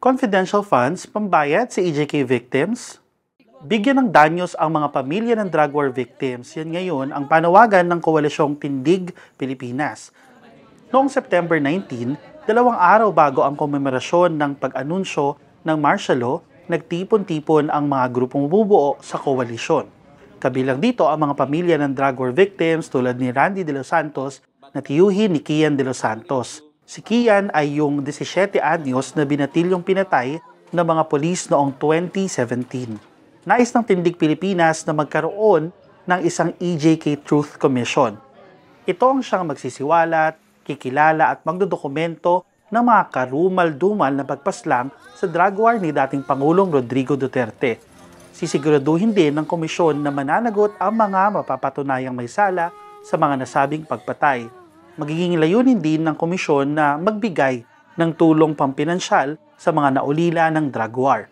confidential funds, pambayad sa EJK victims, bigyan ng danyos ang mga pamilya ng drug war victims. Yan ngayon ang panawagan ng Koalisyong Tindig Pilipinas. Noong September 19, dalawang araw bago ang komemorasyon ng pag-anunsyo ng martial law, nagtipon-tipon ang mga grupong bubuo sa koalisyon. Kabilang dito ang mga pamilya ng drug war victims tulad ni Randy De Los Santos na tiyuhin ni Kian De Los Santos. Si Kian ay yung 17 anyos na binatilyong pinatay ng mga polis noong 2017. Nais ng Tindig Pilipinas na magkaroon ng isang EJK Truth Commission. Ito ang siyang magsisiwalat, kikilala at magdodokumento ng mga karumal-dumal na pagpaslang sa drug war ni dating Pangulong Rodrigo Duterte. Sisiguraduhin din ng komisyon na mananagot ang mga mapapatunayang may sala sa mga nasabing pagpatay magiging layunin din ng komisyon na magbigay ng tulong pampinansyal sa mga naulila ng drug war.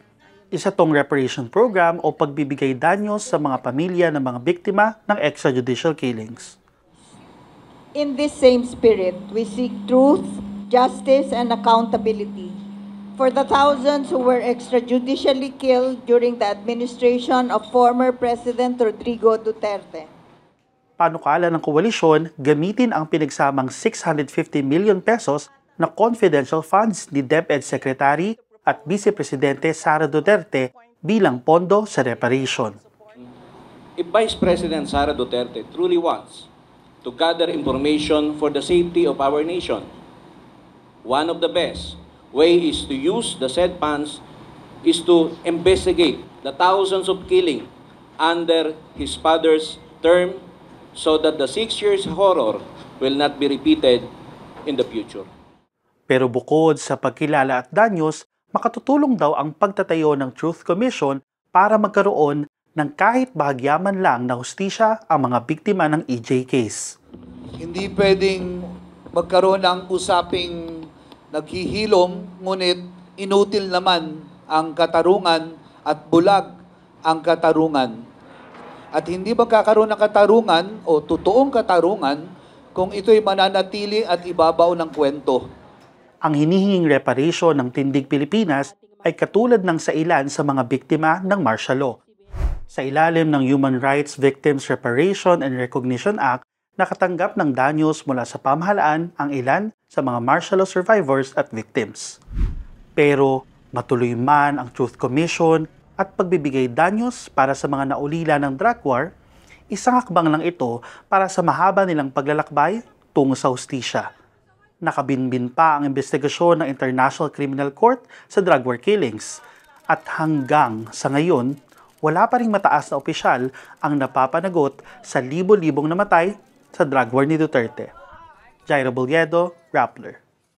Isa tong reparation program o pagbibigay danyo sa mga pamilya ng mga biktima ng extrajudicial killings. In this same spirit, we seek truth, justice, and accountability for the thousands who were extrajudicially killed during the administration of former President Rodrigo Duterte panukala ng koalisyon gamitin ang pinagsamang 650 million pesos na confidential funds ni DepEd Secretary at Vice Presidente Sara Duterte bilang pondo sa reparation. If Vice President Sara Duterte truly wants to gather information for the safety of our nation, one of the best way is to use the said funds is to investigate the thousands of killing under his father's term so that the six years horror will not be repeated in the future. Pero bukod sa pagkilala at danyos, makatutulong daw ang pagtatayo ng Truth Commission para magkaroon ng kahit bahagyaman lang na hustisya ang mga biktima ng EJ case. Hindi pwedeng magkaroon ng usaping naghihilom ngunit inutil naman ang katarungan at bulag ang katarungan at hindi magkakaroon ng katarungan o totoong katarungan kung ito'y mananatili at ibabaw ng kwento. Ang hinihinging reparation ng Tindig Pilipinas ay katulad ng sa sailan sa mga biktima ng martial law. Sa ilalim ng Human Rights Victims Reparation and Recognition Act, nakatanggap ng danyos mula sa pamahalaan ang ilan sa mga martial law survivors at victims. Pero matuloy man ang Truth Commission at pagbibigay danyos para sa mga naulila ng drug war, isang akbang lang ito para sa mahaba nilang paglalakbay tungo sa hustisya. Nakabinbin pa ang investigasyon ng International Criminal Court sa drug war killings at hanggang sa ngayon, wala pa rin mataas na opisyal ang napapanagot sa libo-libong namatay sa drug war ni Duterte. Jairo Boliedo, Rappler.